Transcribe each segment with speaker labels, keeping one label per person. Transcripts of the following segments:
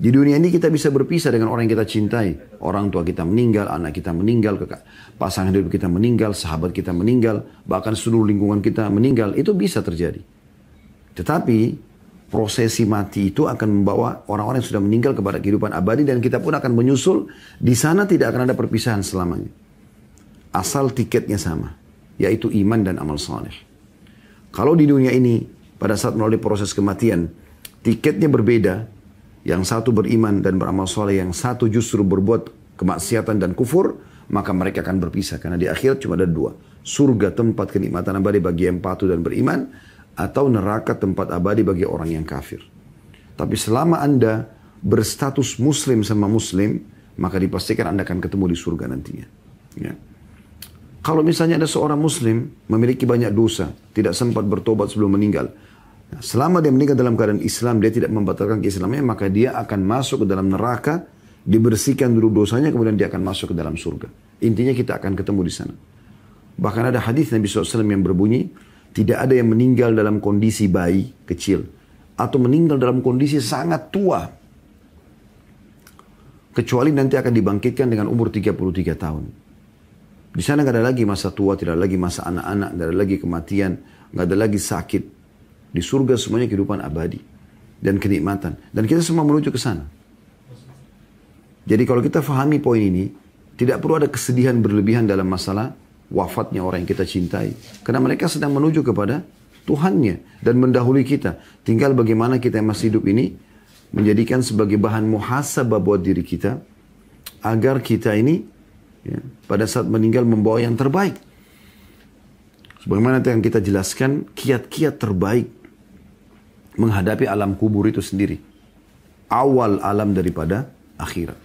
Speaker 1: Di dunia ini kita bisa berpisah dengan orang yang kita cintai. Orang tua kita meninggal, anak kita meninggal, pasangan hidup kita meninggal, sahabat kita meninggal, bahkan seluruh lingkungan kita meninggal. Itu bisa terjadi. Tetapi prosesi mati itu akan membawa orang-orang yang sudah meninggal kepada kehidupan abadi dan kita pun akan menyusul. Di sana tidak akan ada perpisahan selamanya. Asal tiketnya sama, yaitu iman dan amal saleh. Kalau di dunia ini, pada saat melalui proses kematian, tiketnya berbeda, yang satu beriman dan beramal soleh, yang satu justru berbuat kemaksiatan dan kufur, maka mereka akan berpisah. Karena di akhirat cuma ada dua. Surga tempat kenikmatan abadi bagi yang patuh dan beriman, atau neraka tempat abadi bagi orang yang kafir. Tapi selama Anda berstatus muslim sama muslim, maka dipastikan Anda akan ketemu di surga nantinya. Ya. Kalau misalnya ada seorang muslim memiliki banyak dosa, tidak sempat bertobat sebelum meninggal, Selama dia meninggal dalam keadaan Islam, dia tidak membatalkan keislamannya, maka dia akan masuk ke dalam neraka, dibersihkan dulu dosanya, kemudian dia akan masuk ke dalam surga. Intinya kita akan ketemu di sana. Bahkan ada hadis Nabi SAW yang berbunyi, tidak ada yang meninggal dalam kondisi bayi kecil atau meninggal dalam kondisi sangat tua. Kecuali nanti akan dibangkitkan dengan umur 33 tahun. Di sana nggak ada lagi masa tua, tidak ada lagi masa anak-anak, nggak ada lagi kematian, nggak ada lagi sakit, di surga semuanya kehidupan abadi dan kenikmatan. Dan kita semua menuju ke sana. Jadi kalau kita fahami poin ini, tidak perlu ada kesedihan berlebihan dalam masalah wafatnya orang yang kita cintai. Karena mereka sedang menuju kepada Tuhannya dan mendahului kita. Tinggal bagaimana kita yang masih hidup ini menjadikan sebagai bahan muhasabah buat diri kita agar kita ini ya, pada saat meninggal membawa yang terbaik. Sebagaimana yang kita jelaskan kiat-kiat terbaik menghadapi alam kubur itu sendiri. Awal alam daripada akhirat.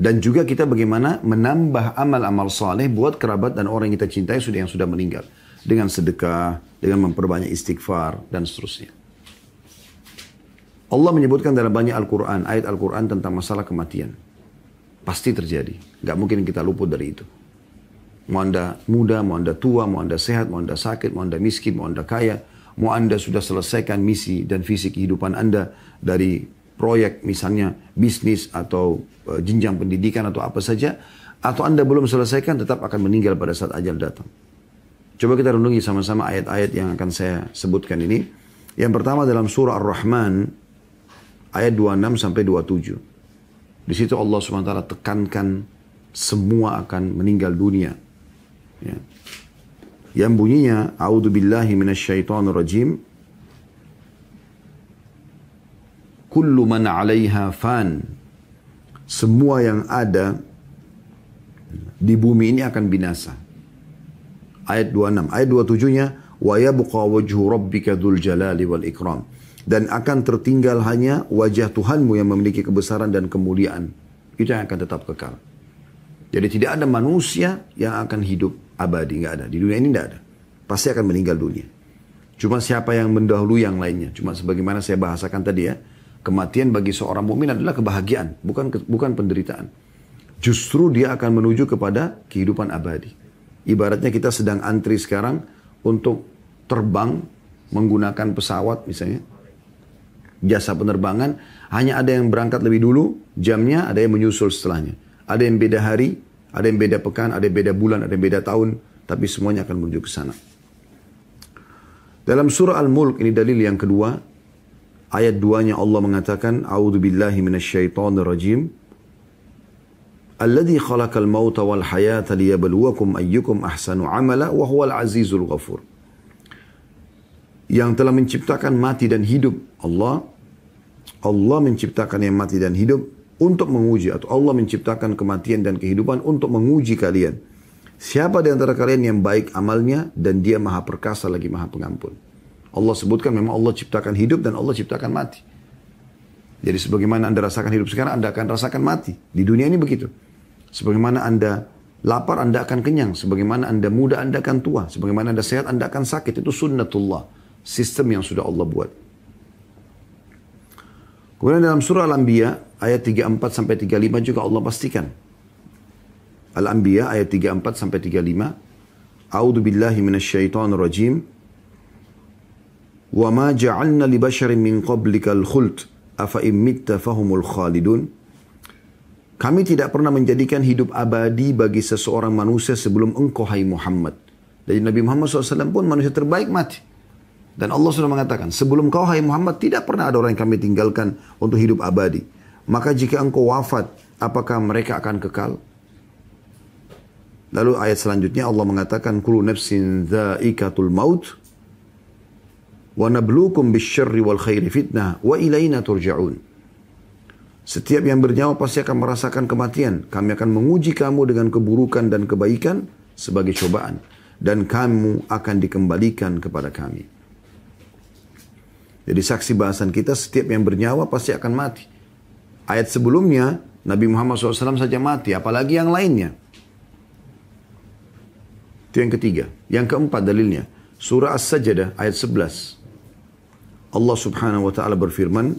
Speaker 1: Dan juga kita bagaimana menambah amal-amal saleh buat kerabat dan orang yang kita cintai sudah yang sudah meninggal. Dengan sedekah, dengan memperbanyak istighfar, dan seterusnya. Allah menyebutkan dalam banyak Al-Quran, ayat Al-Quran tentang masalah kematian. Pasti terjadi. Gak mungkin kita luput dari itu. Mau Anda muda, mau Anda tua, mau Anda sehat, mau Anda sakit, mau Anda miskin, mau Anda kaya, mau Anda sudah selesaikan misi dan visi kehidupan Anda dari proyek misalnya bisnis atau e, jenjang pendidikan atau apa saja, atau Anda belum selesaikan tetap akan meninggal pada saat ajal datang. Coba kita renungi sama-sama ayat-ayat yang akan saya sebutkan ini. Yang pertama dalam surah Ar-Rahman ayat 26 sampai 27. Di situ Allah SWT tekankan semua akan meninggal dunia Ya. Yang bunyinya A'udzubillahi minasyaitonir rajim. Kullu man 'alaiha fan. Semua yang ada di bumi ini akan binasa. Ayat 26. Ayat 27-nya wa yabqa wajhu rabbika dzul jalali wal ikram. Dan akan tertinggal hanya wajah Tuhanmu yang memiliki kebesaran dan kemuliaan. Itu yang akan tetap kekal. Jadi tidak ada manusia yang akan hidup abadi nggak ada di dunia ini nggak ada pasti akan meninggal dunia cuma siapa yang mendahulu yang lainnya cuma sebagaimana saya bahasakan tadi ya kematian bagi seorang mukmin adalah kebahagiaan bukan bukan penderitaan justru dia akan menuju kepada kehidupan abadi ibaratnya kita sedang antri sekarang untuk terbang menggunakan pesawat misalnya jasa penerbangan hanya ada yang berangkat lebih dulu jamnya ada yang menyusul setelahnya ada yang beda hari ada yang beda pekan, ada yang beda bulan, ada yang beda tahun. Tapi semuanya akan menuju ke sana. Dalam surah Al-Mulk, ini dalil yang kedua. Ayat duanya Allah mengatakan, A'udhu billahi minasyaitanir rajim. Alladhi khalaqal mauta wal hayata liyabluwakum ayyukum ahsanu amala wa huwal azizul ghafur. Yang telah menciptakan mati dan hidup Allah. Allah menciptakan yang mati dan hidup untuk menguji atau Allah menciptakan kematian dan kehidupan untuk menguji kalian. Siapa di antara kalian yang baik amalnya dan dia maha perkasa lagi maha pengampun. Allah sebutkan memang Allah ciptakan hidup dan Allah ciptakan mati. Jadi sebagaimana Anda rasakan hidup sekarang, Anda akan rasakan mati. Di dunia ini begitu. Sebagaimana Anda lapar, Anda akan kenyang. Sebagaimana Anda muda, Anda akan tua. Sebagaimana Anda sehat, Anda akan sakit. Itu sunnatullah. Sistem yang sudah Allah buat. Kemudian dalam surah Al-Anbiya ayat 34 sampai 35 juga Allah pastikan. Al-Anbiya ayat 34 sampai 35. A'udzu billahi minasyaitonir rajim. Wa ma ja'alna li basharin min qablikal khuld afa imitta fahumul khalidun. Kami tidak pernah menjadikan hidup abadi bagi seseorang manusia sebelum engkau hai Muhammad. Jadi Nabi Muhammad SAW pun manusia terbaik mati. Dan Allah sudah mengatakan, sebelum kau hai Muhammad tidak pernah ada orang yang kami tinggalkan untuk hidup abadi. Maka jika engkau wafat, apakah mereka akan kekal? Lalu ayat selanjutnya Allah mengatakan Kulu nafsin zaikatul maut wa nablukum bisyarri wal khairi fitnah wa ilaina turja'un. Setiap yang bernyawa pasti akan merasakan kematian. Kami akan menguji kamu dengan keburukan dan kebaikan sebagai cobaan dan kamu akan dikembalikan kepada kami. Jadi saksi bahasan kita setiap yang bernyawa pasti akan mati. Ayat sebelumnya Nabi Muhammad SAW saja mati, apalagi yang lainnya. Itu yang ketiga. Yang keempat dalilnya. Surah As-Sajdah ayat 11. Allah Subhanahu wa taala berfirman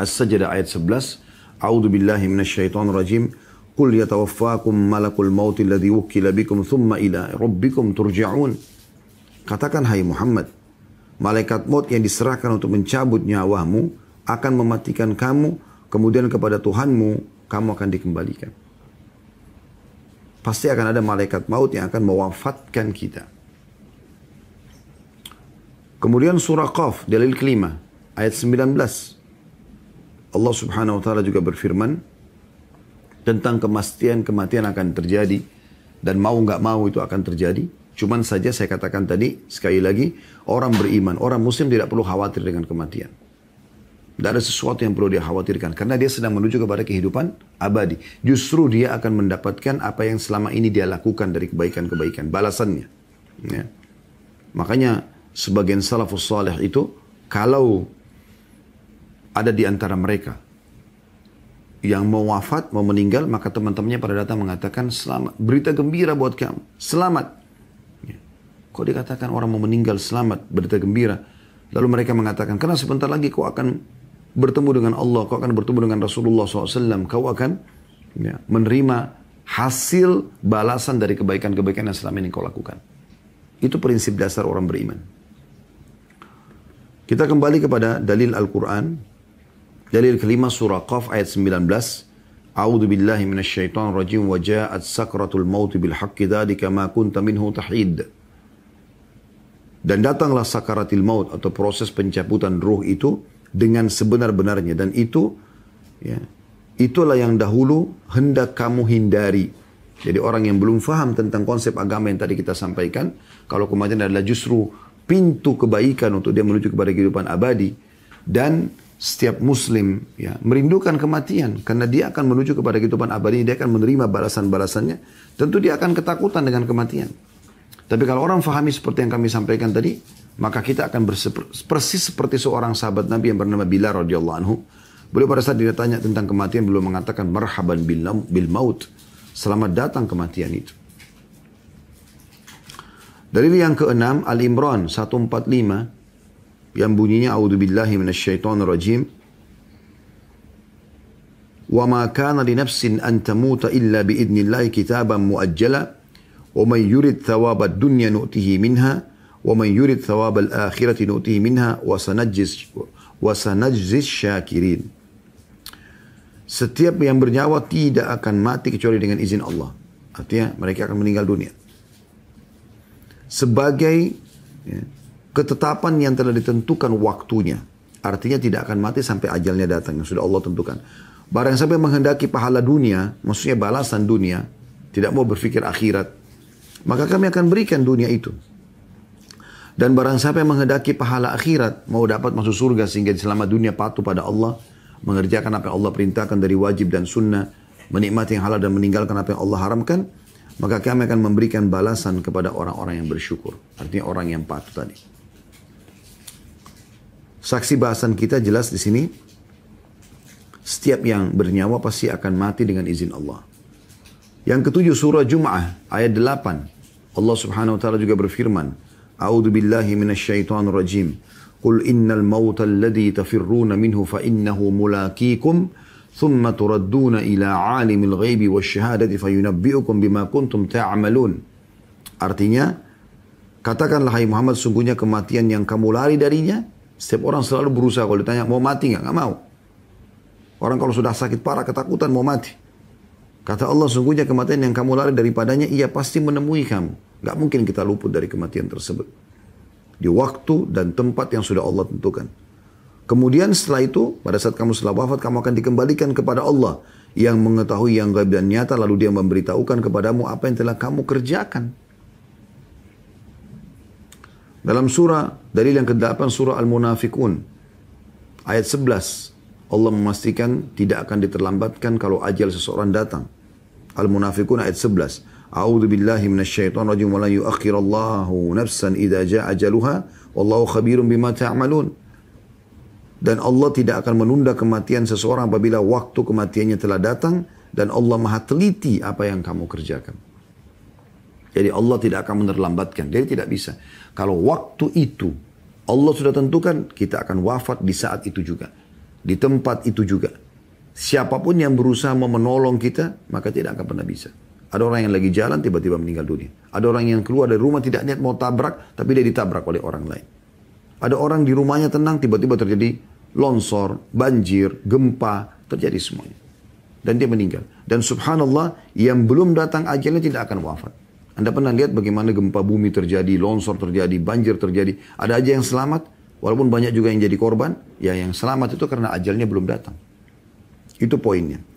Speaker 1: As-Sajdah ayat 11, A'udzu billahi minasyaitonir rajim. Qul yatawaffakum malakul maut alladhi wukkila bikum thumma ila rabbikum turja'un. Katakan hai Muhammad, Malaikat maut yang diserahkan untuk mencabut nyawamu akan mematikan kamu, kemudian kepada Tuhanmu kamu akan dikembalikan. Pasti akan ada malaikat maut yang akan mewafatkan kita. Kemudian surah Qaf, dalil kelima, ayat 19. Allah subhanahu wa ta'ala juga berfirman tentang kemastian kematian akan terjadi dan mau nggak mau itu akan terjadi. Cuman saja saya katakan tadi, sekali lagi, orang beriman, orang muslim tidak perlu khawatir dengan kematian. Tidak ada sesuatu yang perlu dia khawatirkan. Karena dia sedang menuju kepada kehidupan abadi. Justru dia akan mendapatkan apa yang selama ini dia lakukan dari kebaikan-kebaikan. Balasannya. Ya. Makanya sebagian salafus salih itu kalau ada di antara mereka yang mau wafat, mau meninggal, maka teman-temannya pada datang mengatakan selamat. Berita gembira buat kamu. Selamat. Kok dikatakan orang mau meninggal selamat, berita gembira. Lalu mereka mengatakan, karena sebentar lagi kau akan bertemu dengan Allah, kau akan bertemu dengan Rasulullah SAW, kau akan ya, menerima hasil balasan dari kebaikan-kebaikan yang selama ini kau lakukan. Itu prinsip dasar orang beriman. Kita kembali kepada dalil Al-Quran. Dalil kelima surah Qaf ayat 19. A'udhu billahi minasyaitan rajim wa ja'at sakratul mauti bil dhalika ma kunta minhu tahidda. Dan datanglah sakaratil maut atau proses pencabutan ruh itu dengan sebenar-benarnya. Dan itu, ya, itulah yang dahulu hendak kamu hindari. Jadi orang yang belum faham tentang konsep agama yang tadi kita sampaikan, kalau kematian adalah justru pintu kebaikan untuk dia menuju kepada kehidupan abadi. Dan setiap muslim ya merindukan kematian karena dia akan menuju kepada kehidupan abadi dia akan menerima balasan-balasannya tentu dia akan ketakutan dengan kematian tapi kalau orang fahami seperti yang kami sampaikan tadi, maka kita akan persis seperti seorang sahabat Nabi yang bernama Bilal radhiyallahu anhu. Beliau pada saat ditanya tentang kematian, belum mengatakan marhaban bil maut. Selamat datang kematian itu. Dari yang keenam Al Imran 145 yang bunyinya a'udzubillahi minasyaitonirrajim. Wa ma kana li nafsin an tamuta illa bi idnillahi kitaban muajjala ومن يرد ثواب الدنيا نؤته منها ومن يرد ثواب الآخرة نؤته منها وسنجز وسنجز الشاكرين Setiap yang bernyawa tidak akan mati kecuali dengan izin Allah. Artinya mereka akan meninggal dunia. Sebagai ya, ketetapan yang telah ditentukan waktunya. Artinya tidak akan mati sampai ajalnya datang yang sudah Allah tentukan. Barang sampai menghendaki pahala dunia, maksudnya balasan dunia, tidak mau berpikir akhirat, maka kami akan berikan dunia itu. Dan barang siapa yang menghendaki pahala akhirat, mau dapat masuk surga sehingga selama dunia patuh pada Allah, mengerjakan apa yang Allah perintahkan dari wajib dan sunnah, menikmati yang halal dan meninggalkan apa yang Allah haramkan, maka kami akan memberikan balasan kepada orang-orang yang bersyukur. Artinya orang yang patuh tadi. Saksi bahasan kita jelas di sini, setiap yang bernyawa pasti akan mati dengan izin Allah. Yang ketujuh surah Jum'ah ayat 8. Allah subhanahu wa ta'ala juga berfirman. A'udhu billahi minasyaitanir rajim. Qul innal mawta alladhi tafirruna minhu fa'innahu mulakikum. Thumma turadduna ila alimil ghaibi wa syahadati fayunabbi'ukum bima kuntum ta'amalun. Artinya, katakanlah hai Muhammad sungguhnya kematian yang kamu lari darinya. Setiap orang selalu berusaha kalau ditanya mau mati nggak nggak mau. Orang kalau sudah sakit parah ketakutan mau mati. Kata Allah, sungguhnya kematian yang kamu lari daripadanya, ia pasti menemui kamu. Gak mungkin kita luput dari kematian tersebut. Di waktu dan tempat yang sudah Allah tentukan. Kemudian setelah itu, pada saat kamu setelah wafat, kamu akan dikembalikan kepada Allah yang mengetahui yang gaib dan nyata, lalu dia memberitahukan kepadamu apa yang telah kamu kerjakan. Dalam surah, dalil yang ke-8 surah Al-Munafikun, ayat 11. Allah memastikan tidak akan diterlambatkan kalau ajal seseorang datang. al Munafikun ayat 11. A'udzu billahi minasyaitonir rajim wa la nafsan idza jaa ajaluha wallahu khabirum bima ta'malun. Dan Allah tidak akan menunda kematian seseorang apabila waktu kematiannya telah datang dan Allah Maha teliti apa yang kamu kerjakan. Jadi Allah tidak akan menerlambatkan. Dia tidak bisa. Kalau waktu itu Allah sudah tentukan, kita akan wafat di saat itu juga. Di tempat itu juga. Siapapun yang berusaha mau menolong kita, maka tidak akan pernah bisa. Ada orang yang lagi jalan tiba-tiba meninggal dunia. Ada orang yang keluar dari rumah tidak niat mau tabrak, tapi dia ditabrak oleh orang lain. Ada orang di rumahnya tenang, tiba-tiba terjadi longsor, banjir, gempa, terjadi semuanya. Dan dia meninggal. Dan subhanallah, yang belum datang ajalnya tidak akan wafat. Anda pernah lihat bagaimana gempa bumi terjadi, longsor terjadi, banjir terjadi. Ada aja yang selamat, Walaupun banyak juga yang jadi korban, ya yang selamat itu karena ajalnya belum datang. Itu poinnya.